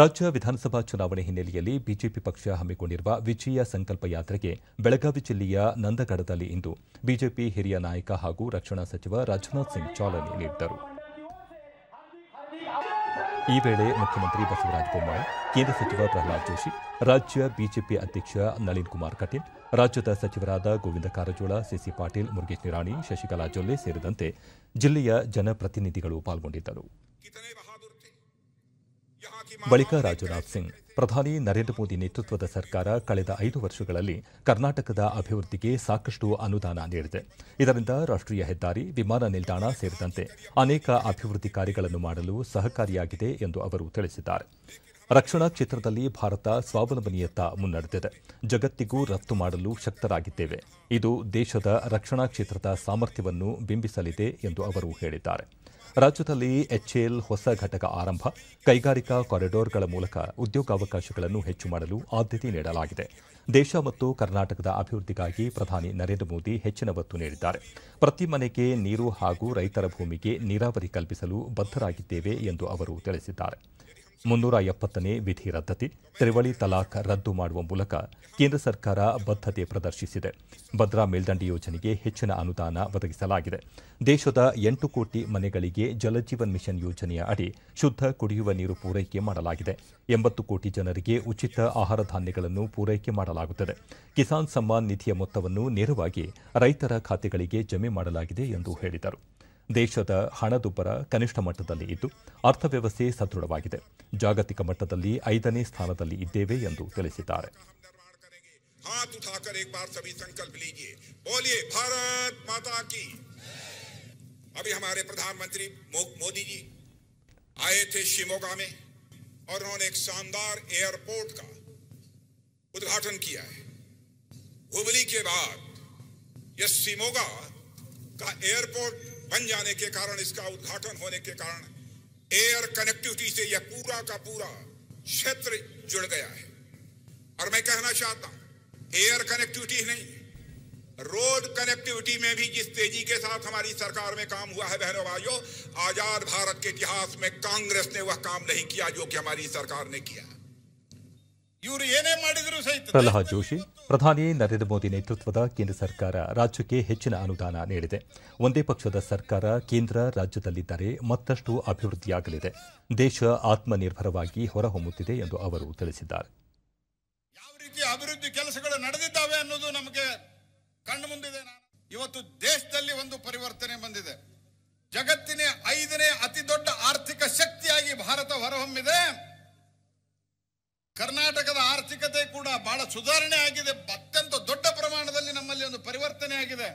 ರಾಜ್ಯ ವಿಧಾನಸಭಾ ಚುನಾವಣೆ ಹಿನ್ನೆಲೆಯಲ್ಲಿ ಬಿಜೆಪಿ ಪಕ್ಷ ಹಮ್ಮಿಕೊಂಡಿರುವ ವಿಜಯ ಸಂಕಲ್ಪ ಯಾತ್ರೆಗೆ ಬೆಳಗಾವಿ ಜಿಲ್ಲೆಯ ನಂದಗಡದಲ್ಲಿ ಇಂದು ಬಿಜೆಪಿ ಹಿರಿಯ ನಾಯಕ ಹಾಗೂ ರಕ್ಷಣಾ ಸಚಿವ ರಾಜನಾಥ್ ಸಿಂಗ್ ಚಾಲನೆ ನೀಡಿದರು ಈ ವೇಳೆ ಮುಖ್ಯಮಂತ್ರಿ ಬಸವರಾಜ ಬೊಮ್ಮಾಯಿ ಕೇಂದ್ರ ಸಚಿವ ಪ್ರಹ್ಲಾದ್ ಜೋಶಿ ರಾಜ್ಯ ಬಿಜೆಪಿ ಅಧ್ಯಕ್ಷ ನಳಿನ್ ಕುಮಾರ್ ಕಟೀಲ್ ರಾಜ್ಯದ ಸಚಿವರಾದ ಗೋವಿಂದ ಕಾರಜೋಳ ಸಿಸಿ ಪಾಟೀಲ್ ಮುರುಗೇಶ್ ನಿರಾಣಿ ಶಶಿಕಲಾ ಜೊಲ್ಲೆ ಸೇರಿದಂತೆ ಜಿಲ್ಲೆಯ ಜನಪ್ರತಿನಿಧಿಗಳು ಪಾಲ್ಗೊಂಡಿದ್ದರು ಬಳಿಕ ರಾಜನಾಥ್ ಸಿಂಗ್ ಪ್ರಧಾನಿ ನರೇಂದ್ರ ಮೋದಿ ನೇತೃತ್ವದ ಸರ್ಕಾರ ಕಳೆದ ಐದು ವರ್ಷಗಳಲ್ಲಿ ಕರ್ನಾಟಕದ ಅಭಿವೃದ್ಧಿಗೆ ಸಾಕಷ್ಟು ಅನುದಾನ ನೀಡಿದೆ ಇದರಿಂದ ರಾಷ್ಟೀಯ ಹೆದ್ದಾರಿ ವಿಮಾನ ನಿಲ್ದಾಣ ಸೇರಿದಂತೆ ಅನೇಕ ಅಭಿವೃದ್ಧಿ ಕಾರ್ಯಗಳನ್ನು ಮಾಡಲು ಸಹಕಾರಿಯಾಗಿದೆ ಎಂದು ಅವರು ತಿಳಿಸಿದ್ದಾರೆ ರಕ್ಷಣಾ ಕ್ಷೇತ್ರದಲ್ಲಿ ಭಾರತ ಸ್ವಾವಲಂಬನೆಯತ್ತ ಮುನ್ನಡೆದಿದೆ ಜಗತ್ತಿಗೂ ರಫ್ತು ಮಾಡಲು ಶಕ್ತರಾಗಿದ್ದೇವೆ ಇದು ದೇಶದ ರಕ್ಷಣಾ ಕ್ಷೇತ್ರದ ಸಾಮರ್ಥ್ಯವನ್ನು ಬಿಂಬಿಸಲಿದೆ ಎಂದು ಅವರು ಹೇಳಿದ್ದಾರೆ ರಾಜ್ಯದಲ್ಲಿ ಎಚ್ಎಎಲ್ ಹೊಸ ಘಟಕ ಆರಂಭ ಕೈಗಾರಿಕಾ ಕಾರಿಡಾರ್ಗಳ ಮೂಲಕ ಉದ್ಯೋಗಾವಕಾಶಗಳನ್ನು ಹೆಚ್ಚು ಮಾಡಲು ಆದ್ಯತೆ ನೀಡಲಾಗಿದೆ ದೇಶ ಮತ್ತು ಕರ್ನಾಟಕದ ಅಭಿವೃದ್ಧಿಗಾಗಿ ಪ್ರಧಾನಿ ನರೇಂದ್ರ ಮೋದಿ ಹೆಚ್ಚಿನ ಒತ್ತು ನೀಡಿದ್ದಾರೆ ಪ್ರತಿ ಮನೆಗೆ ನೀರು ಹಾಗೂ ರೈತರ ಭೂಮಿಗೆ ನೀರಾವರಿ ಕಲ್ಪಿಸಲು ಬದ್ದರಾಗಿದ್ದೇವೆ ಎಂದು ಅವರು ತಿಳಿಸಿದ್ದಾರೆ ಮುನ್ನೂರ ಎಪ್ಪತ್ತನೇ ವಿಧಿ ರದ್ದತಿ ತ್ರಿವಳಿ ತಲಾಖ್ ರದ್ದು ಮಾಡುವ ಮೂಲಕ ಕೇಂದ್ರ ಸರ್ಕಾರ ಬದ್ಧತೆ ಪ್ರದರ್ಶಿಸಿದೆ ಭದ್ರಾ ಮೇಲ್ದಂಡೆ ಯೋಜನೆಗೆ ಹೆಚ್ಚಿನ ಅನುದಾನ ಒದಗಿಸಲಾಗಿದೆ ದೇಶದ ಎಂಟು ಕೋಟಿ ಮನೆಗಳಿಗೆ ಜಲಜೀವನ್ ಮಿಷನ್ ಯೋಜನೆಯ ಅಡಿ ಶುದ್ಧ ಕುಡಿಯುವ ನೀರು ಪೂರೈಕೆ ಮಾಡಲಾಗಿದೆ ಎಂಬತ್ತು ಕೋಟಿ ಜನರಿಗೆ ಉಚಿತ ಆಹಾರ ಧಾನ್ಯಗಳನ್ನು ಪೂರೈಕೆ ಮಾಡಲಾಗುತ್ತದೆ ಕಿಸಾನ್ ಸಮ್ಮಾನ್ ನಿಧಿಯ ಮೊತ್ತವನ್ನು ನೇರವಾಗಿ ರೈತರ ಖಾತೆಗಳಿಗೆ ಜಮೆ ಮಾಡಲಾಗಿದೆ ಎಂದು ಹೇಳಿದರು ದೇಶದ ಹಣದುಬ್ಬರ ಕನಿಷ್ಠ ಮಟ್ಟದಲ್ಲಿ ಇದ್ದು अर्थव्यवस्थे सदृढ़ ಜಾಗತಿಕ ಮಟ್ಟದಲ್ಲಿ ಐದನೇ ಸ್ಥಾನದಲ್ಲಿ ಇದ್ದೇವೆ ಎಂದು ತಿಳಿಸಿದ್ದಾರೆ हाथ उठाकर एक बार सभी संकल्प लीजिए बोलिए भारत माता की अभी हमारे प्रधानमंत्री मोदी जी आए थे शिमोगा में और उन्होंने एक शानदार एयरपोर्ट का उद्घाटन किया है हुबली के बाद यह शिमोगा का एयरपोर्ट बन जाने के कारण इसका उद्घाटन होने के कारण एयर कनेक्टिविटी से यह पूरा का पूरा क्षेत्र जुड़ गया है और मैं कहना चाहता हूं एयर कनेक्टिविटी नहीं रोड कनेक्टिविटी में भी जिस तेजी के साथ हमारी सरकार में काम हुआ है बहनों भाइयों आजाद भारत के इतिहास में कांग्रेस ने वह काम नहीं किया जो कि हमारी सरकार ने किया ಇವರು ಏನೇ ಮಾಡಿದರೂ ಸಹಿತ ಪ್ರಹ್ಲಾದ್ ಜೋಶಿ ಪ್ರಧಾನಿ ನರೇಂದ್ರ ಮೋದಿ ನೇತೃತ್ವದ ಕೇಂದ್ರ ಸರ್ಕಾರ ರಾಜ್ಯಕ್ಕೆ ಹೆಚ್ಚಿನ ಅನುದಾನ ನೀಡಿದೆ ಒಂದೇ ಪಕ್ಷದ ಸರ್ಕಾರ ಕೇಂದ್ರ ರಾಜ್ಯದಲ್ಲಿದ್ದರೆ ಮತ್ತಷ್ಟು ಅಭಿವೃದ್ಧಿಯಾಗಲಿದೆ ದೇಶ ಆತ್ಮನಿರ್ಭರವಾಗಿ ಹೊರಹೊಮ್ಮುತ್ತಿದೆ ಎಂದು ಅವರು ತಿಳಿಸಿದ್ದಾರೆ ಯಾವ ರೀತಿ ಅಭಿವೃದ್ಧಿ ಕೆಲಸಗಳು ನಡೆದಿದ್ದಾವೆ ಅನ್ನೋದು ನಮಗೆ ಕಣ್ಣು ಮುಂದಿದೆ ಇವತ್ತು ದೇಶದಲ್ಲಿ ಒಂದು ಪರಿವರ್ತನೆ ಬಂದಿದೆ ಜಗತ್ತಿನ ಐದನೇ ಅತಿ ದೊಡ್ಡ ಆರ್ಥಿಕ ಶಕ್ತಿಯಾಗಿ ಭಾರತ ಹೊರಹೊಮ್ಮಿದೆ ಕರ್ನಾಟಕದ ಆರ್ಥಿಕತೆ ಕೂಡ ಬಹಳ ಸುಧಾರಣೆ ಆಗಿದೆ ಅತ್ಯಂತ ದೊಡ್ಡ ಪ್ರಮಾಣದಲ್ಲಿ ನಮ್ಮಲ್ಲಿ ಒಂದು ಪರಿವರ್ತನೆ ಆಗಿದೆ